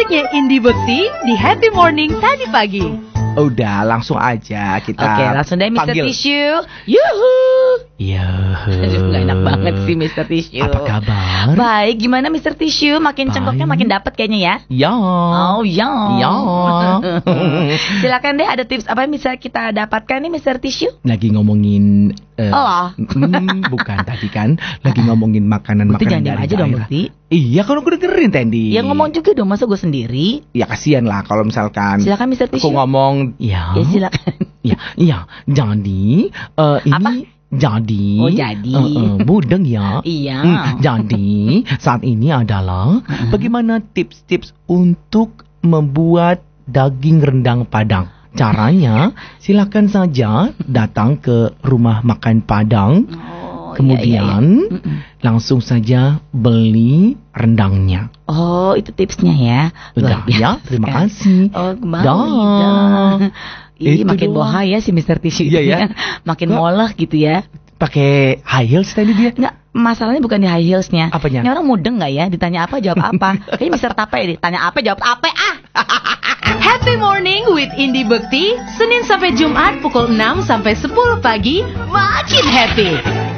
musiknya Indi Bekti di Happy Morning tadi pagi. Udah, langsung aja kita Oke, okay, langsung deh Mr. Panggil. Tissue. Yuhu. Yuhu. Aduh, gak enak banget banget sih Mr. Tissue. Apa kabar? Baik, gimana Mr. Tissue? Makin Baik. cengkoknya makin dapat kayaknya ya? Ya. Oh, ya. Ya. Silakan deh ada tips apa yang bisa kita dapatkan nih Mr. Tissue? Lagi ngomongin uh, Oh. Mm, bukan tadi kan lagi ngomongin makanan-makanan dari aja daerah. dong Iya, kalau gue dengerin Tendi. Ya ngomong juga dong, masa gue sendiri? Ya kasihan lah kalau misalkan. Silakan Mr. Tissue. Aku ngomong. Ya. Ya silakan. Ya, iya. iya. Jadi uh, eh, ini Apa? Jadi, oh, jadi. Uh, uh, budeng ya. iya. Hmm, jadi, saat ini adalah bagaimana tips-tips untuk membuat daging rendang Padang. Caranya, silakan saja datang ke rumah makan Padang. kemudian, oh, iya, iya. Mm langsung saja beli rendangnya. Oh, itu tipsnya ya. Luar Udah ya, biasa. ya, terima kasih. Oh, kembali. Dah. Iya, Ih, makin doang. bahaya si Mister Tisu iya, iya, ya. makin Nggak, molek gitu ya. Pakai high heels tadi dia? Nggak, masalahnya bukan di high heelsnya. Apanya? Ini orang mudeng nggak ya? Ditanya apa jawab apa? Kayaknya Mister Tape ditanya apa jawab apa ah. Happy Morning with Indi Bekti Senin sampai Jumat pukul 6 sampai 10 pagi makin happy.